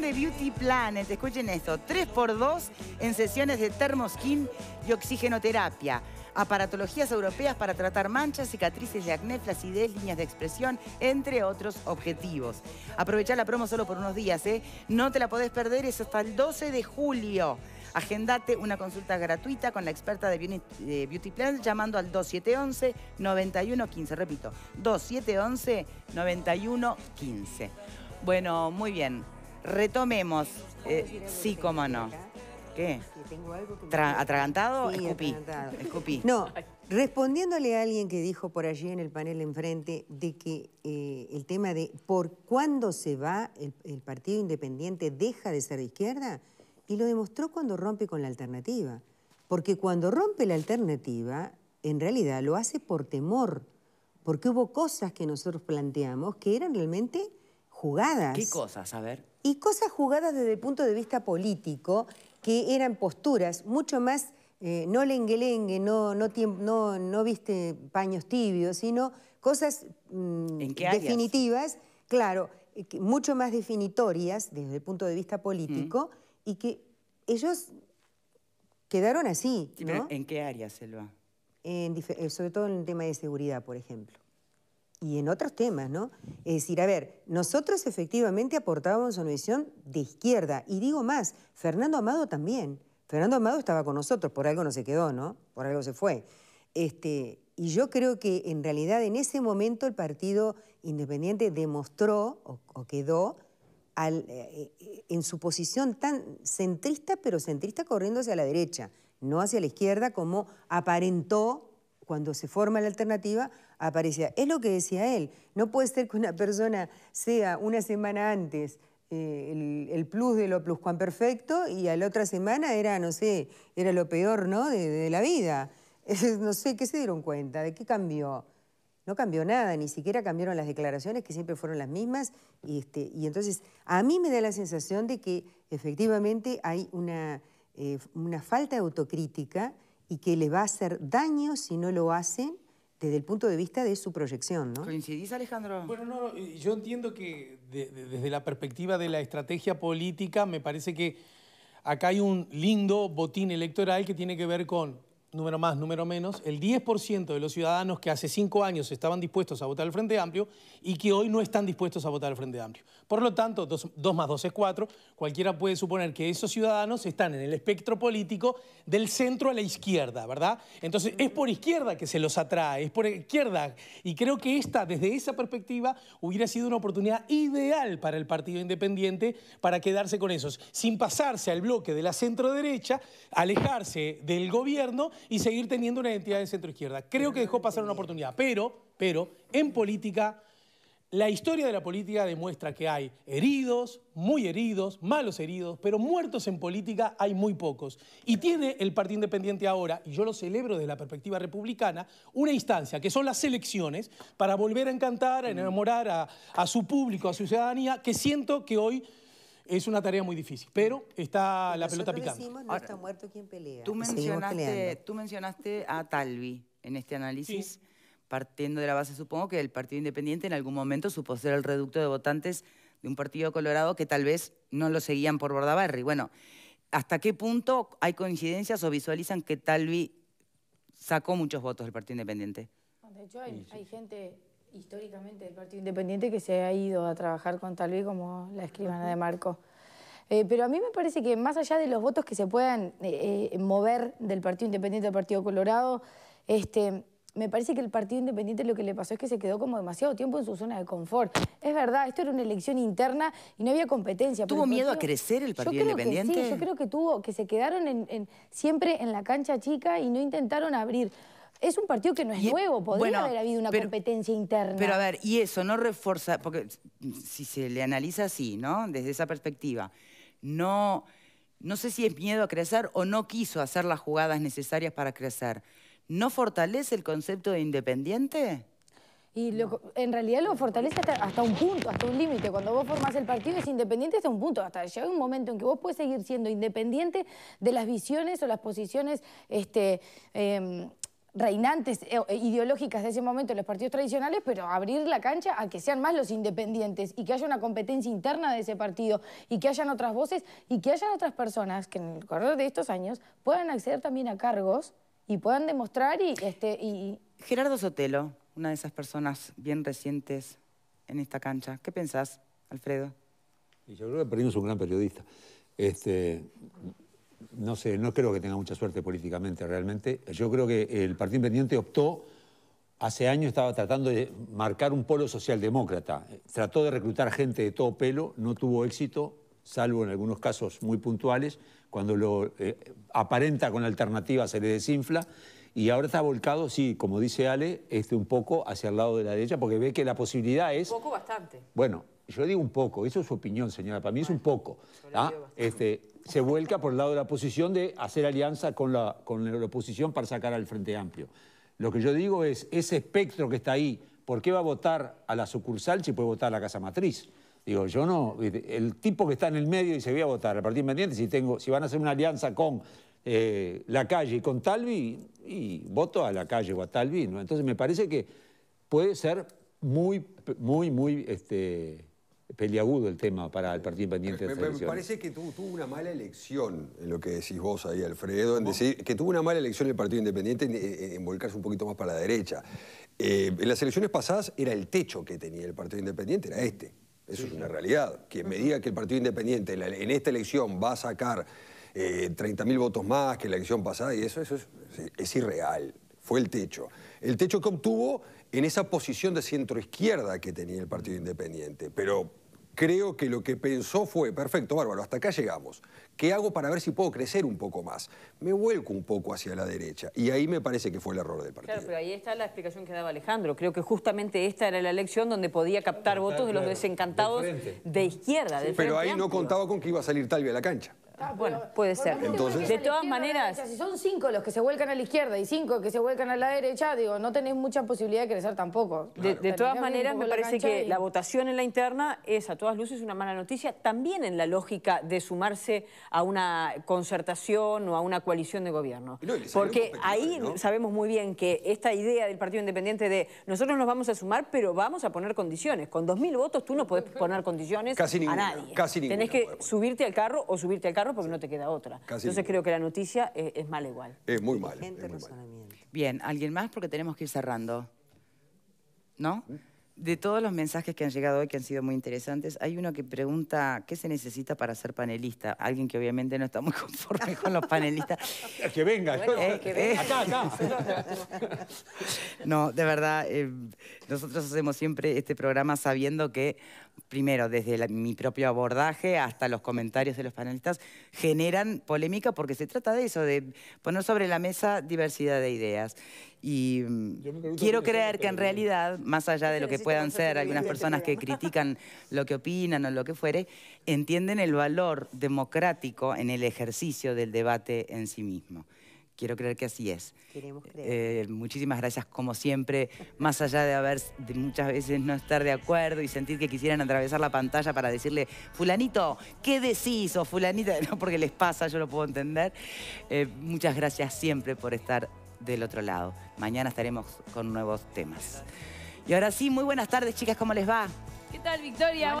de Beauty Planet. Escuchen esto, 3x2 en sesiones de termoskin y oxigenoterapia. Aparatologías europeas para tratar manchas, cicatrices de acné, flacidez, líneas de expresión, entre otros objetivos. Aprovechá la promo solo por unos días, ¿eh? No te la podés perder, es hasta el 12 de julio. Agendate una consulta gratuita con la experta de Beauty Planet llamando al 2711-9115. Repito, 2711-9115. Bueno, muy bien retomemos. Eh, sí, cómo no. ¿Qué? ¿Atragantado? escupí. No, respondiéndole a alguien que dijo por allí en el panel enfrente de que eh, el tema de por cuándo se va el Partido Independiente deja de ser de izquierda, y lo demostró cuando rompe con la alternativa. Porque cuando rompe la alternativa, en realidad lo hace por temor, porque hubo cosas que nosotros planteamos que eran realmente jugadas. ¿Qué cosas? A ver. Y cosas jugadas desde el punto de vista político, que eran posturas mucho más, eh, no lenguelengue, no, no, no, no, viste paños tibios, sino cosas mm, definitivas, claro, eh, mucho más definitorias desde el punto de vista político, y que ellos quedaron así. ¿En qué áreas, Selva? En, eh, sobre todo en el tema de seguridad, por ejemplo y en otros temas, ¿no? Es decir, a ver, nosotros efectivamente aportábamos una visión de izquierda, y digo más, Fernando Amado también. Fernando Amado estaba con nosotros, por algo no se quedó, ¿no? Por algo se fue. Este, y yo creo que en realidad en ese momento el Partido Independiente demostró o, quedó eh, eh, en su posición tan centrista, pero centrista corriendo hacia la derecha, no hacia la izquierda como aparentó cuando se forma la alternativa, aparecía. Es lo que decía él, no puede ser que una persona sea una semana antes eh, el, plus de lo plus cuán perfecto y a la otra semana era, no sé, era lo peor ¿no? de, la vida. no sé, ¿qué se dieron cuenta? ¿De qué cambió? No cambió nada, ni siquiera cambiaron las declaraciones, que siempre fueron las mismas. Y, este, y entonces, a mí me da la sensación de que efectivamente hay una, eh, una falta de autocrítica y que le va a hacer daño si no lo hacen desde el punto de vista de su proyección, ¿no? ¿Coincidís, Alejandro? Bueno, no, yo entiendo que desde la perspectiva de la estrategia política me parece que acá hay un lindo botín electoral que tiene que ver con número más, número menos, el 10% de los ciudadanos que hace cinco años estaban dispuestos a votar al Frente Amplio y que hoy no están dispuestos a votar al Frente Amplio. Por lo tanto, 2 más 2 es 4, cualquiera puede suponer que esos ciudadanos están en el espectro político del centro a la izquierda, ¿verdad? Entonces, es por izquierda que se los atrae, es por izquierda. Y creo que esta, desde esa perspectiva, hubiera sido una oportunidad ideal para el Partido Independiente para quedarse con esos, sin pasarse al bloque de la centro derecha, alejarse del gobierno y seguir teniendo una identidad de centro izquierda. Creo que dejó pasar una oportunidad, pero, pero en política, la historia de la política demuestra que hay heridos, muy heridos, malos heridos, pero muertos en política hay muy pocos. Y tiene el Partido Independiente ahora, y yo lo celebro desde la perspectiva republicana, una instancia que son las elecciones para volver a encantar, a enamorar a su público, a su ciudadanía, que siento que hoy es una tarea muy difícil, pero está la pelota picando. Decimos, no está muerto quien pelea. Tú mencionaste, tú mencionaste a Talvi en este análisis, partiendo de la base, supongo que el Partido Independiente en algún momento supo ser el reducto de votantes de un partido colorado que tal vez no lo seguían por Bordaberry. Bueno, ¿hasta qué punto hay coincidencias o visualizan que Talvi sacó muchos votos del Partido Independiente? De hecho, hay gente históricamente el Partido Independiente que se ha ido a trabajar con Talvi como la escribana de Marco. Eh, pero a mí me parece que más allá de los votos que se puedan eh, eh, mover del Partido Independiente al Partido Colorado, este, me parece que el Partido Independiente lo que le pasó es que se quedó como demasiado tiempo en su zona de confort. Es verdad, esto era una elección interna y no había competencia. ¿Tuvo miedo a crecer el Partido Independiente? Que sí, yo creo que tuvo, que se quedaron siempre en la cancha chica y no intentaron abrir. Es un partido que no es nuevo, podría haber habido una competencia interna. Pero a ver, y eso no refuerza, porque si se le analiza así, ¿no? Desde esa perspectiva, no, no sé si es miedo a crecer o no quiso hacer las jugadas necesarias para crecer. ¿No fortalece el concepto de independiente? Y en realidad lo fortalece hasta, un punto, hasta un límite. Cuando vos formás el partido es independiente hasta un punto. Hasta llega un momento en que vos puedes seguir siendo independiente de las visiones o las posiciones este, em, reinantes eh, eh, ideológicas de ese momento en los partidos tradicionales, pero abrir la cancha a que sean más los independientes y que haya una competencia interna de ese partido y que hayan otras voces y que hayan otras personas que en el correr de estos años puedan acceder también a cargos y puedan demostrar y... Este, y... Gerardo Sotelo, una de esas personas bien recientes en esta cancha. ¿Qué pensás, Alfredo? Yo creo que perdimos un gran periodista. Este, no sé, no creo que tenga mucha suerte políticamente realmente. Yo creo que el Partido Independiente optó, hace años estaba tratando de marcar un polo socialdemócrata. Trató de reclutar gente de todo pelo, no tuvo éxito, salvo en algunos casos muy puntuales. Cuando lo eh, aparenta con alternativa se le desinfla y ahora está volcado, sí, como dice Ale, este, un poco hacia el lado de la derecha, porque ve que la posibilidad es... Un poco bastante. Bueno, yo digo un poco, eso es su opinión, señora, para mí es un poco. ¿ah? Este, se vuelca por el lado de la oposición de hacer alianza con la, con la oposición para sacar al Frente Amplio. Lo que yo digo es, ese espectro que está ahí, ¿por qué va a votar a la sucursal si puede votar a la Casa Matriz? Digo, yo no, el tipo que está en el medio y se voy a votar al Partido Independiente, si, tengo, si van a hacer una alianza con eh, la calle con Talvi y voto a la calle o a Talvi. ¿no? Entonces me parece que puede ser muy, muy, muy este, peliagudo el tema para el Partido Independiente de me, me parece que tuvo, una mala elección en lo que decís vos ahí, Alfredo, en decir que tuvo una mala elección el Partido Independiente en, volcarse un poquito más para la derecha. Eh, en las elecciones pasadas era el techo que tenía el Partido Independiente, era este. Eso es una realidad. Quien me diga que el Partido Independiente en esta elección va a sacar 30.000 eh, votos más que la elección pasada y eso, eso es, irreal. Fue el techo. El techo que obtuvo en esa posición de centro izquierda que tenía el Partido Independiente. Pero creo que lo que pensó fue, perfecto, bárbaro, hasta acá llegamos. ¿Qué hago para ver si puedo crecer un poco más? Me vuelco un poco hacia la derecha. Y ahí me parece que fue el error del partido. Claro, pero ahí está la explicación que daba Alejandro. Creo que justamente esta era la elección donde podía captar votos de los desencantados de, izquierda. pero ahí no contaba con que iba a salir tal a la cancha. Ah, bueno, puede ser. de todas maneras... Si son cinco los que se vuelcan a la izquierda y cinco que se vuelcan a la derecha, digo, no tenés mucha posibilidad de crecer tampoco. De, todas maneras, me parece que la votación en la interna es a todas luces una mala noticia, también en la lógica de sumarse a una concertación o a una coalición de gobierno. Porque ahí sabemos muy bien que esta idea del Partido Independiente de nosotros nos vamos a sumar, pero vamos a poner condiciones. Con 2.000 votos tú no podés poner condiciones a nadie. Casi ninguna, Tenés que subirte al carro o subirte al carro porque no te queda otra. Entonces creo que la noticia eh, es, mal igual. Es muy mal. Bien, ¿alguien más? Porque tenemos que ir cerrando. ¿No? ¿Mm? De todos los mensajes que han llegado hoy, que han sido muy interesantes, hay uno que pregunta qué se necesita para ser panelista. Alguien que obviamente no está muy conforme con los panelistas. que venga, eh, que venga. acá, acá. no, de verdad, eh, nosotros hacemos siempre este programa sabiendo que, primero, desde mi propio abordaje hasta los comentarios de los panelistas, generan polémica porque se trata de eso, de poner sobre la mesa diversidad de ideas. Y mm, quiero creer que en realidad, más allá de lo que puedan ser algunas personas que critican lo que opinan o lo que fuere, entienden el valor democrático en el ejercicio del debate en sí mismo. Quiero creer que así es. Eh, muchísimas gracias, como siempre, más allá de haber muchas veces no estar de acuerdo y sentir que quisieran atravesar la pantalla para decirle, fulanito, ¿qué decís? O fulanita, no porque les pasa, yo lo puedo entender. Eh, muchas gracias siempre por estar del otro lado. Mañana estaremos con nuevos temas. Y ahora sí, muy buenas tardes, chicas, ¿cómo les va? ¿Qué tal, Victoria?